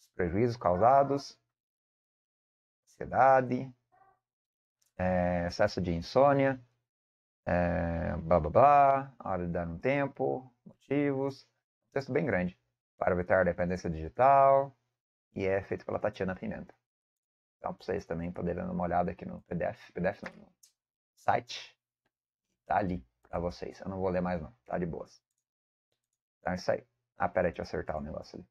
Os prejuízos causados, ansiedade, é, excesso de insônia, é, blá blá blá, hora de dar um tempo, motivos. Um texto bem grande. Para evitar a dependência digital. E é feito pela Tatiana Pimenta. Então, para vocês também poderem dar uma olhada aqui no PDF, PDF não, no site. Tá ali para vocês. Eu não vou ler mais não, tá de boas. Então é isso aí. Ah, pera, deixa eu acertar o negócio ali.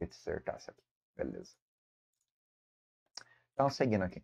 Esqueci de acertar isso aqui. Beleza. Então, seguindo aqui.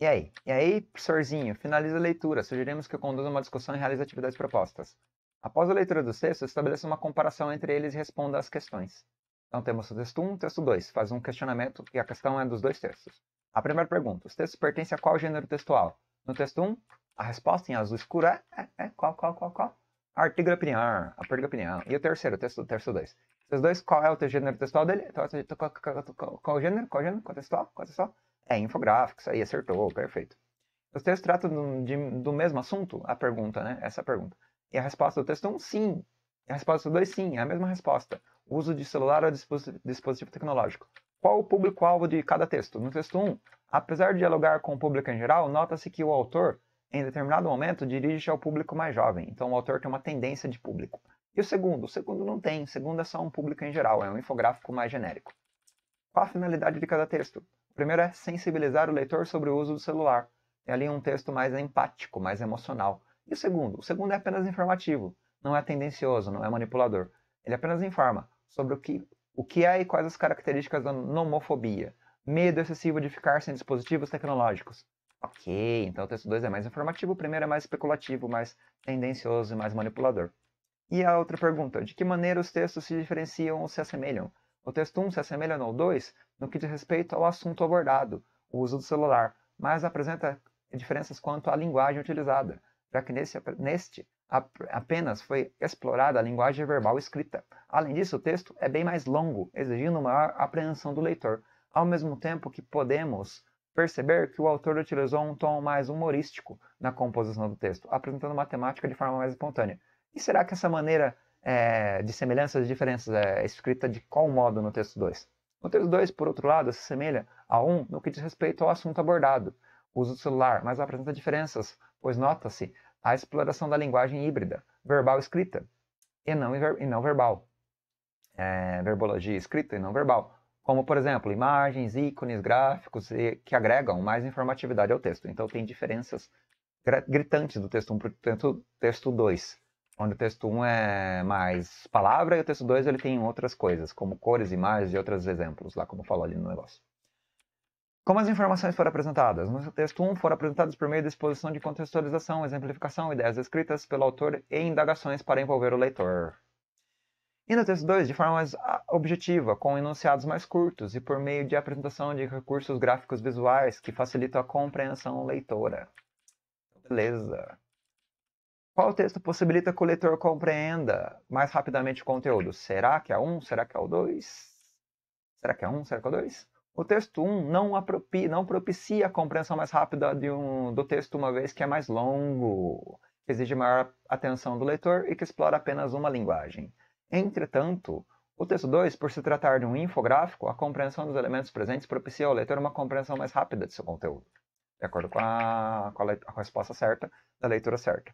E aí? E aí, professorzinho, finaliza a leitura. Sugerimos que conduza uma discussão e realize atividades propostas. Após a leitura dos textos, estabeleça uma comparação entre eles e responda às questões. Então temos o texto 1 e texto 2. Faz um questionamento e a questão é dos dois textos. A primeira pergunta: os textos pertencem a qual gênero textual? No texto 1, a resposta em azul escuro é, é, é qual, qual, qual, qual? Artigo de opinião, artigo de opinião. E o terceiro, o texto, o terço 2. Esses dois, qual é o teu gênero textual dele? Então, assim, qual, qual, qual, gênero? Qual gênero? Qual textual? Qual textual? É infográfico, isso aí, acertou, perfeito. Os textos tratam do, de, do mesmo assunto? A pergunta, né? Essa é pergunta. E a resposta do texto 1, é um, sim. E a resposta do 2, sim. É a mesma resposta. uso de celular ou dispositivo, dispositivo tecnológico. Qual o público-alvo de cada texto? No texto 1, um, apesar de dialogar com o público em geral, nota-se que o autor em determinado momento, dirige-se ao público mais jovem. Então, o autor tem uma tendência de público. E o segundo? O segundo não tem. O segundo é só um público em geral, é um infográfico mais genérico. Qual a finalidade de cada texto? O primeiro é sensibilizar o leitor sobre o uso do celular. É ali um texto mais empático, mais emocional. E o segundo? O segundo é apenas informativo. Não é tendencioso, não é manipulador. Ele apenas informa sobre o que, o que é e quais as características da nomofobia. Medo excessivo de ficar sem dispositivos tecnológicos. Ok, então o texto 2 é mais informativo, o primeiro é mais especulativo, mais tendencioso e mais manipulador. E a outra pergunta, de que maneira os textos se diferenciam ou se assemelham? O texto 1 um se assemelha ao 2 no que diz respeito ao assunto abordado, o uso do celular, mas apresenta diferenças quanto à linguagem utilizada, já que nesse, neste apenas foi explorada a linguagem verbal escrita. Além disso, o texto é bem mais longo, exigindo maior apreensão do leitor, ao mesmo tempo que podemos perceber que o autor utilizou um tom mais humorístico na composição do texto, apresentando matemática de forma mais espontânea. E será que essa maneira é, de semelhanças e diferenças é escrita de qual modo no texto 2? No texto 2, por outro lado, se assemelha a 1 um no que diz respeito ao assunto abordado, uso do celular, mas apresenta diferenças, pois nota-se a exploração da linguagem híbrida, verbal escrita e não, e não verbal, é, verbologia escrita e não verbal, como por exemplo imagens, ícones, gráficos que agregam mais informatividade ao texto. Então tem diferenças gritantes do texto 1 para o texto 2, onde o texto 1 é mais palavra e o texto 2 ele tem outras coisas, como cores, imagens e outros exemplos, lá como falou ali no negócio. Como as informações foram apresentadas? No texto 1 foram apresentadas por meio da exposição de contextualização, exemplificação, ideias escritas pelo autor e indagações para envolver o leitor. E no texto 2, de forma mais ah, objetiva, com enunciados mais curtos e por meio de apresentação de recursos gráficos visuais que facilitam a compreensão leitora. Beleza. Qual texto possibilita que o leitor compreenda mais rapidamente o conteúdo? Será que é um? Será que é o dois? Será que é um? Será que é o dois? O texto 1 um não, não propicia a compreensão mais rápida um, do texto, uma vez que é mais longo, que exige maior atenção do leitor e que explora apenas uma linguagem. Entretanto, o texto 2, por se tratar de um infográfico, a compreensão dos elementos presentes propicia ao leitor uma compreensão mais rápida de seu conteúdo, de acordo com a, com a, leitura, a resposta certa da leitura certa.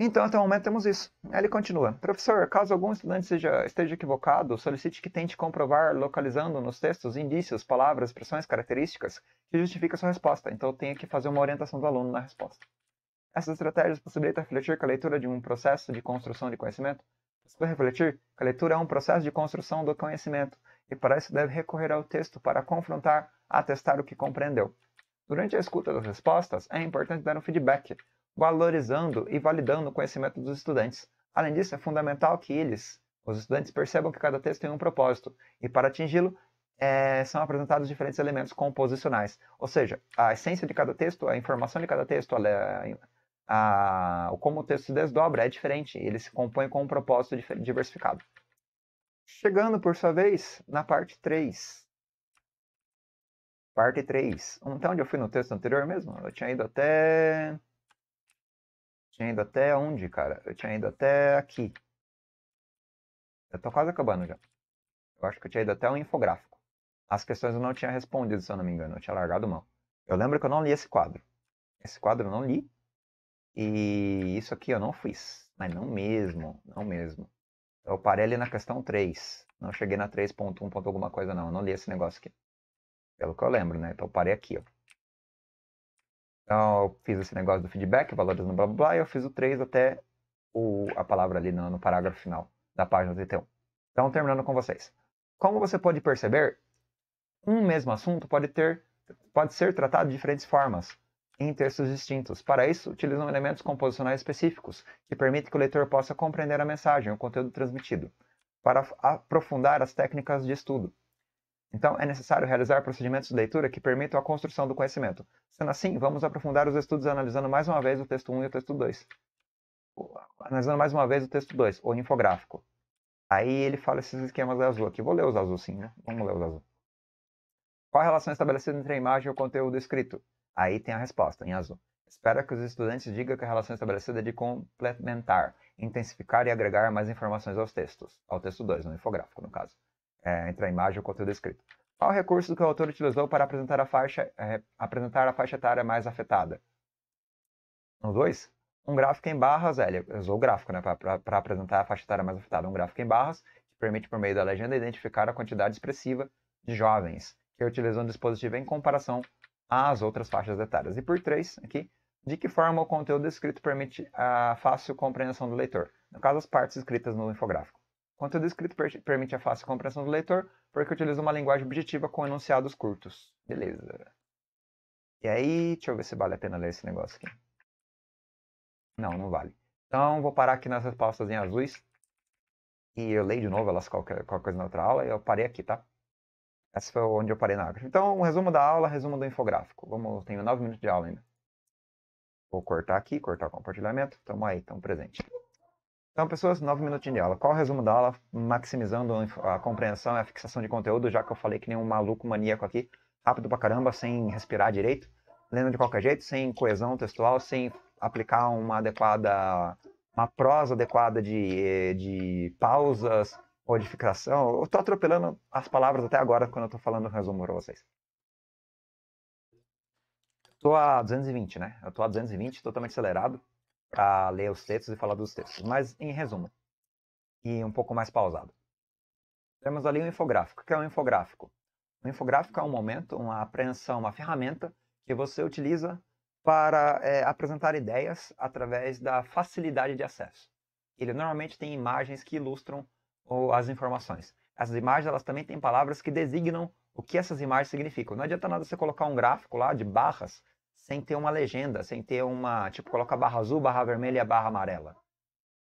Então, até o momento temos isso. Ele continua. Professor, caso algum estudante seja, esteja equivocado, solicite que tente comprovar, localizando nos textos indícios, palavras, expressões, características que justifiquem sua resposta. Então, tenha que fazer uma orientação do aluno na resposta. Essas estratégias possibilitam refletir que a leitura de um processo de construção de conhecimento se for refletir, que a leitura é um processo de construção do conhecimento, e para isso deve recorrer ao texto para confrontar, atestar o que compreendeu. Durante a escuta das respostas, é importante dar um feedback, valorizando e validando o conhecimento dos estudantes. Além disso, é fundamental que eles, os estudantes, percebam que cada texto tem um propósito, e para atingi-lo, é, são apresentados diferentes elementos composicionais, ou seja, a essência de cada texto, a informação de cada texto, a, a, como o texto desdobra é diferente, ele se compõe com um propósito diversificado. Chegando, por sua vez, na parte 3. Parte 3. Então, onde eu fui no texto anterior mesmo? Eu tinha ido até. Tinha ido até onde, cara? Eu tinha ido até aqui. Eu tô quase acabando já. Eu acho que eu tinha ido até o um infográfico. As questões eu não tinha respondido, se eu não me engano. Eu tinha largado mão. Eu lembro que eu não li esse quadro. Esse quadro eu não li. E isso aqui eu não fiz, mas não mesmo, não mesmo. Eu parei ali na questão 3. Não cheguei na 3.1 ponto alguma coisa não, eu não li esse negócio aqui. Pelo que eu lembro, né? Então eu parei aqui, ó. Então eu fiz esse negócio do feedback, valores no blá blá blá, e eu fiz o 3 até o, a palavra ali no, no parágrafo final da página 31. Então terminando com vocês. Como você pode perceber, um mesmo assunto pode ter pode ser tratado de diferentes formas, em textos distintos. Para isso, utilizam elementos composicionais específicos, que permitem que o leitor possa compreender a mensagem, o conteúdo transmitido, para aprofundar as técnicas de estudo. Então, é necessário realizar procedimentos de leitura que permitam a construção do conhecimento. Sendo assim, vamos aprofundar os estudos analisando mais uma vez o texto 1 e o texto 2. Analisando mais uma vez o texto 2, o infográfico. Aí ele fala esses esquemas azul aqui. Vou ler os azul sim, né? Vamos ler os azul. Qual a relação estabelecida entre a imagem e o conteúdo escrito? Aí tem a resposta, em azul. Espero que os estudantes digam que a relação estabelecida é de complementar, intensificar e agregar mais informações aos textos. Ao texto 2, no infográfico, no caso. É, entre a imagem e o conteúdo escrito. Qual o recurso que o autor utilizou para apresentar a faixa, é, apresentar a faixa etária mais afetada? No 2, um gráfico em barras, é, ele usou o gráfico né, para apresentar a faixa etária mais afetada. Um gráfico em barras que permite, por meio da legenda, identificar a quantidade expressiva de jovens que utilizam o dispositivo em comparação às outras faixas etárias. E por três, aqui, de que forma o conteúdo escrito permite a fácil compreensão do leitor? No caso, as partes escritas no infográfico. O conteúdo escrito per permite a fácil compreensão do leitor porque utiliza uma linguagem objetiva com enunciados curtos. Beleza. E aí, deixa eu ver se vale a pena ler esse negócio aqui. Não, não vale. Então, vou parar aqui nas pastas em azuis. E eu leio de novo elas qualquer, qualquer coisa na outra aula e eu parei aqui, tá? Essa foi onde eu parei na Acro. Então, um resumo da aula, resumo do infográfico. Vamos, tenho nove minutos de aula ainda. Vou cortar aqui, cortar o compartilhamento. Tamo aí, tamo presente. Então, pessoas, nove minutinhos de aula. Qual o resumo da aula? Maximizando a compreensão e a fixação de conteúdo, já que eu falei que nem um maluco maníaco aqui. Rápido pra caramba, sem respirar direito. Lendo de qualquer jeito, sem coesão textual, sem aplicar uma adequada... Uma prosa adequada de, eh, de pausas, modificação. Eu estou atropelando as palavras até agora quando eu estou falando o resumo para vocês. Estou a 220, né? Eu estou a 220, totalmente acelerado para ler os textos e falar dos textos. Mas em resumo, e um pouco mais pausado. Temos ali um infográfico. O que é um infográfico? Um infográfico é um momento, uma apreensão, uma ferramenta que você utiliza para é, apresentar ideias através da facilidade de acesso. Ele normalmente tem imagens que ilustram ou as informações. Essas imagens elas também têm palavras que designam o que essas imagens significam. Não adianta nada você colocar um gráfico lá de barras sem ter uma legenda, sem ter uma, tipo, coloca barra azul, barra vermelha, e barra amarela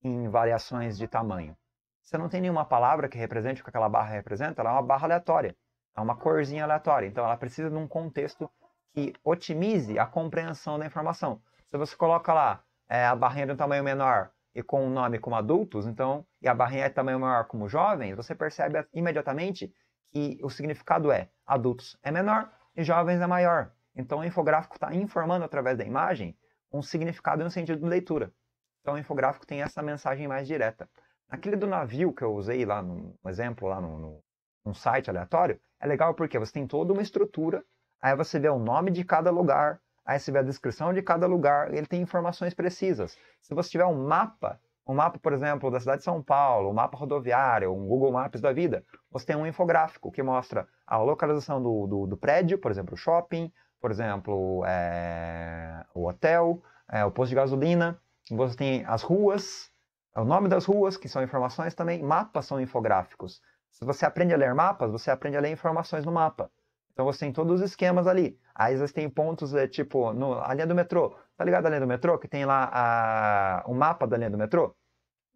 em variações de tamanho. Você não tem nenhuma palavra que represente o que aquela barra representa, ela é uma barra aleatória, é uma corzinha aleatória. Então ela precisa de um contexto que otimize a compreensão da informação. Se você coloca lá é, a barrinha de um tamanho menor, e com o nome como adultos, então, e a barrinha é tamanho maior como jovens, você percebe imediatamente que o significado é adultos é menor e jovens é maior. Então, o infográfico está informando através da imagem um significado e um sentido de leitura. Então, o infográfico tem essa mensagem mais direta. Aquele do navio que eu usei lá, no um exemplo, lá no, no, site aleatório, é legal porque você tem toda uma estrutura, aí você vê o nome de cada lugar, Aí você vê a descrição de cada lugar, ele tem informações precisas. Se você tiver um mapa, um mapa, por exemplo, da cidade de São Paulo, um mapa rodoviário, um Google Maps da vida, você tem um infográfico que mostra a localização do, do, do prédio, por exemplo, o shopping, por exemplo, é, o hotel, é, o posto de gasolina, você tem as ruas, o nome das ruas, que são informações também, mapas são infográficos. Se você aprende a ler mapas, você aprende a ler informações no mapa. Então você tem todos os esquemas ali. Aí você tem pontos, é, tipo, no, a linha do metrô. Tá ligado a linha do metrô? Que tem lá a, o mapa da linha do metrô?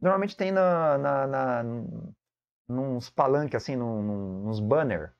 Normalmente tem na, na, na nos palanques, assim, num, nos banners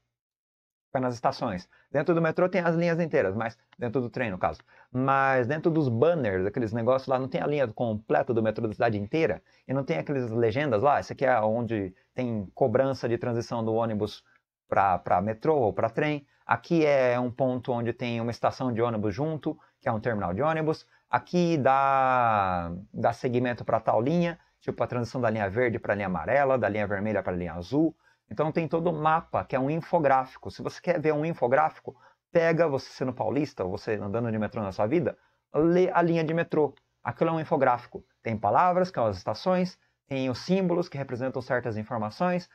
nas estações. Dentro do metrô tem as linhas inteiras, mas dentro do trem, no caso. Mas dentro dos banners, aqueles negócios lá, não tem a linha completa do metrô da cidade inteira? E não tem aquelas legendas lá? Isso aqui é onde tem cobrança de transição do ônibus para metrô ou para trem. Aqui é um ponto onde tem uma estação de ônibus junto, que é um terminal de ônibus. Aqui dá, dá segmento para tal linha, tipo a transição da linha verde para a linha amarela, da linha vermelha para a linha azul. Então tem todo o um mapa, que é um infográfico. Se você quer ver um infográfico, pega você sendo paulista, você andando de metrô na sua vida, lê a linha de metrô. Aquilo é um infográfico. Tem palavras, que são as estações, tem os símbolos que representam certas informações,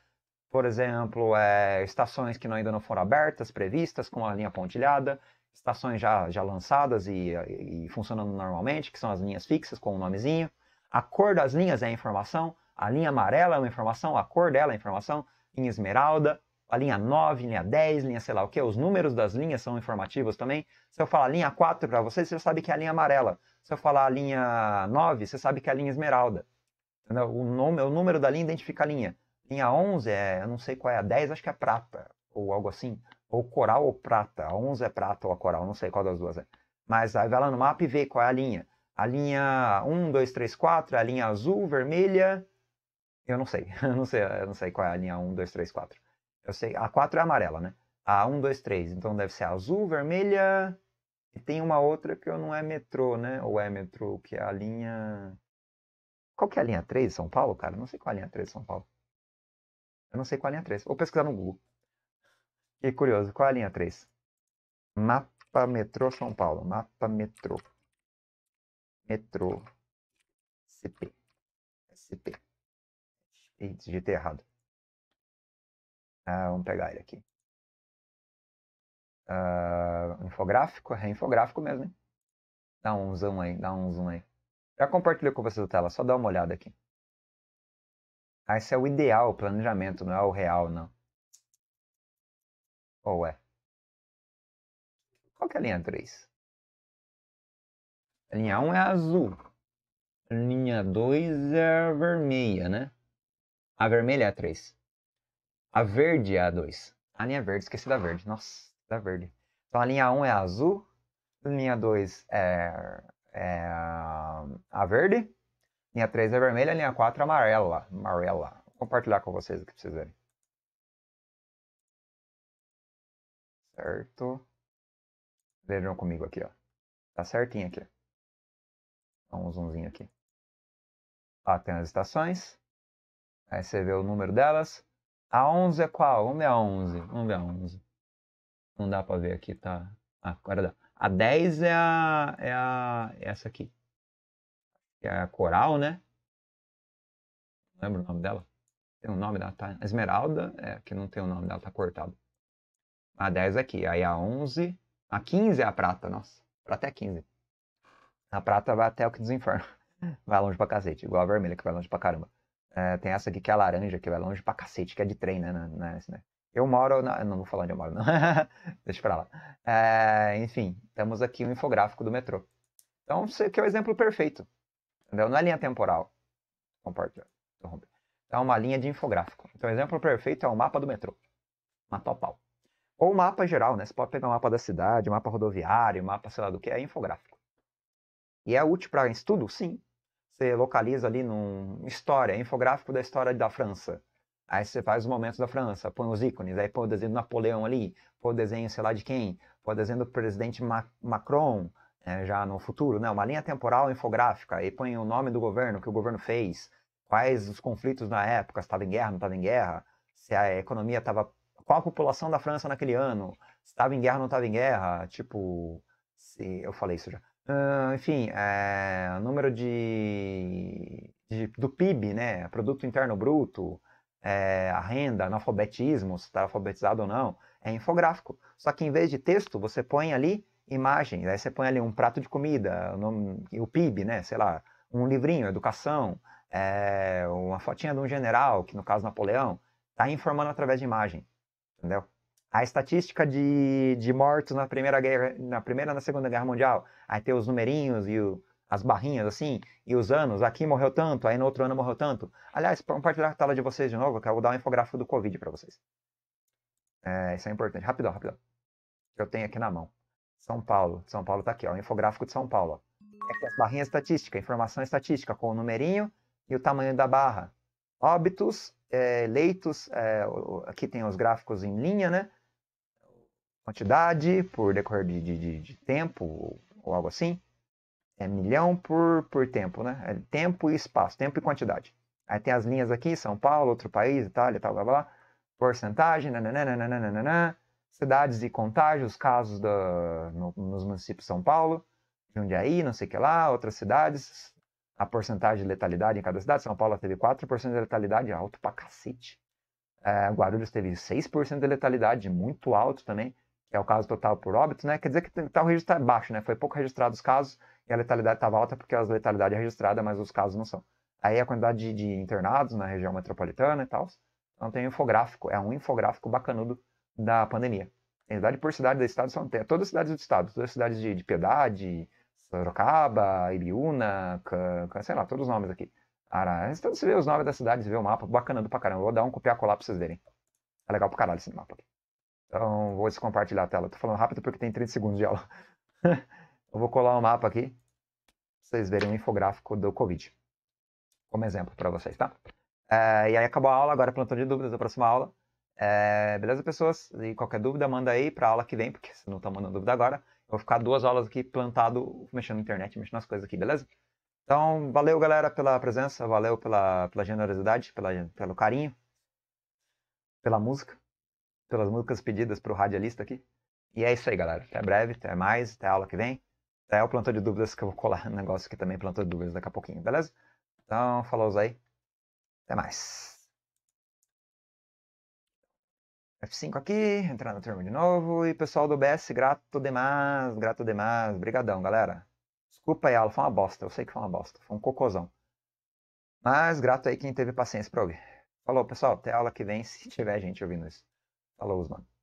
por exemplo, é, estações que ainda não foram abertas, previstas, com a linha pontilhada, estações já, já lançadas e, e, funcionando normalmente, que são as linhas fixas com o um nomezinho. A cor das linhas é a informação, a linha amarela é uma informação, a cor dela é a informação, linha esmeralda, a linha 9, linha 10, linha sei lá o que, os números das linhas são informativos também. Se eu falar linha 4 para você, você sabe que é a linha amarela. Se eu falar linha 9, você sabe que é a linha esmeralda. O, nome, o número da linha identifica a linha. Tem a 11, é, eu não sei qual é a 10, acho que é prata, ou algo assim. Ou coral ou prata. A 11 é prata ou a coral, não sei qual das duas é. Mas aí vai lá no mapa e vê qual é a linha. A linha 1, 2, 3, 4, a linha azul, vermelha. Eu não sei, (laughs) eu não sei, eu não sei qual é a linha 1, 2, 3, 4. Eu sei, a 4 é amarela, né? A 1, 2, 3, então deve ser azul, vermelha. E tem uma outra que eu não é metrô, né? Ou é metrô, que é a linha. Qual que é a linha 3 de São Paulo, cara? Não sei qual é a linha 3 de São Paulo. Eu não sei qual é a linha 3. Vou pesquisar no Google. Que curioso, qual é a linha 3? Mapa Metrô São Paulo. Mapa Metrô. Metrô. CP. SP. Ih, digitei errado. Ah, vamos pegar ele aqui. Ah, infográfico? É infográfico mesmo, hein? Dá um zoom aí, dá um zoom aí. Já compartilhei com vocês a tela, só dá uma olhada aqui. Ah, esse é o ideal, o planejamento, não é o real, não. Ou é? Qual que é a linha 3? A linha 1 é azul. A linha 2 é a vermelha, né? A vermelha é a 3. A verde é a 2. A linha verde, esqueci da verde. Nossa, da verde. Então a linha 1 é a azul. A linha 2 é, é a verde. Linha 3 é vermelha, linha 4 é amarela. Amarela. Vou compartilhar com vocês o que vocês verem. Certo. Vejam comigo aqui, ó. Tá certinho aqui. Dá um zoomzinho aqui. Lá tem as estações. Aí você vê o número delas. A 11 é qual? Vamos ver a 11? Vamos ver a 11? Não dá pra ver aqui, tá? agora dá. A 10 é a, é a... É essa aqui que é a Coral, né? Não lembro o nome dela. Tem o um nome dela, tá? Esmeralda, é, que não tem o um nome dela, tá cortado. A 10 aqui, aí a 11, a 15 é a prata, nossa. Prata é a 15. A prata vai até o que desinferno. (laughs) Vai longe pra cacete, igual a vermelha que vai longe pra caramba. É, tem essa aqui que é a laranja, que vai longe pra cacete, que é de trem, né? né, né. Eu moro na... Não vou falar onde eu moro, não. (laughs) Deixa pra lá. É, enfim, temos aqui o um infográfico do metrô. Então, isso aqui é o exemplo perfeito. Entendeu? Não é linha temporal. Então, é uma linha de infográfico. Então, exemplo perfeito é o mapa do metrô. Mapa pau. Ou mapa geral, né? Você pode pegar o mapa da cidade, mapa rodoviário, mapa sei lá do que, é infográfico. E é útil para estudo? Sim. Você localiza ali num história, é infográfico da história da França. Aí você faz os momentos da França, põe os ícones, aí põe o desenho do Napoleão ali, põe o desenho sei lá de quem, põe o desenho do presidente Ma Macron, né, já no futuro, né? Uma linha temporal infográfica e põe o nome do governo, o que o governo fez, quais os conflitos na época, se estava em guerra, não estava em guerra, se a economia estava, qual a população da França naquele ano, se estava em guerra, não estava em guerra, tipo, se eu falei isso já. Uh, enfim, é, número de, de, do PIB, né? Produto interno bruto. É, a renda, analfabetismo, se está alfabetizado ou não, é infográfico. Só que em vez de texto, você põe ali imagem. aí né? você põe ali um prato de comida, o, nome, o PIB, né? Sei lá, um livrinho, educação, é, uma fotinha de um general, que no caso Napoleão, está informando através de imagem, entendeu? A estatística de, de mortos na primeira guerra, na primeira e na segunda guerra mundial, aí tem os numerinhos e o, as barrinhas assim, e os anos, aqui morreu tanto, aí no outro ano morreu tanto. Aliás, compartilhar a tela de vocês de novo, que eu vou dar um infográfico do Covid para vocês. É, isso é importante. Rapidão, rapidão. Eu tenho aqui na mão. São Paulo. São Paulo tá aqui, ó, o infográfico de São Paulo. Ó. Aqui é as barrinhas estatísticas, informação é estatística, com o numerinho e o tamanho da barra. Óbitos, é, leitos, é, aqui tem os gráficos em linha, né? Quantidade por decorrer de, de, de tempo ou algo assim. É milhão por, por tempo, né? É tempo e espaço, tempo e quantidade. Aí tem as linhas aqui, São Paulo, outro país, Itália, tal, blá, blá. Porcentagem, nananana, nananana cidades de contágio, os casos da, no, nos municípios de São Paulo, Jundiaí, não sei o que lá, outras cidades, a porcentagem de letalidade em cada cidade. São Paulo teve 4% de letalidade, alto pra cacete. É, Guarulhos teve 6% de letalidade, muito alto também, que é o caso total por óbito, né? Quer dizer que tá, tá o registro é baixo, né? Foi pouco registrado os casos e a letalidade estava alta porque a letalidade é registrada, mas os casos não são. Aí a quantidade de, de internados na região metropolitana e tal. Então tem um infográfico, é um infográfico bacanudo da pandemia. É cidade por cidade do estado são até todas as cidades do estado, todas as cidades de, de Piedade, Sorocaba, Ibiúna, sei lá, todos os nomes aqui. Ara, então você vê os nomes das cidades, vê o mapa, bacanando pra caramba. vou dar um copiar colar pra vocês verem. É legal pra caralho esse mapa aqui. Então, vou descompartilhar a tela. Tô falando rápido porque tem 30 segundos de aula. (laughs) eu vou colar o um mapa aqui, pra vocês verem um infográfico do Covid. Como exemplo pra vocês, tá? É, e aí acabou a aula, agora é plantão de dúvidas, da próxima aula. É, beleza, pessoas? E qualquer dúvida, manda aí para a aula que vem, porque se não tá mandando dúvida agora, eu vou ficar duas aulas aqui plantado, mexendo na internet, mexendo nas coisas aqui, beleza? Então, valeu, galera, pela presença, valeu pela, pela generosidade, pela, pelo carinho, pela música, pelas músicas pedidas para o radialista aqui. E é isso aí, galera. Até breve, até mais, até a aula que vem. Até o plantão de dúvidas que eu vou colar (laughs) um negócio aqui também, é plantou de dúvidas daqui a pouquinho, beleza? Então, falou aí. Até mais. F5 aqui, entrar no termo de novo. E pessoal do OBS, grato demais, grato demais. Brigadão, galera. Desculpa aí, aula, foi uma bosta. Eu sei que foi uma bosta, foi um cocôzão. Mas grato aí quem teve paciência pra ouvir. Falou, pessoal. Até aula que vem, se tiver gente ouvindo isso. Falou, mano.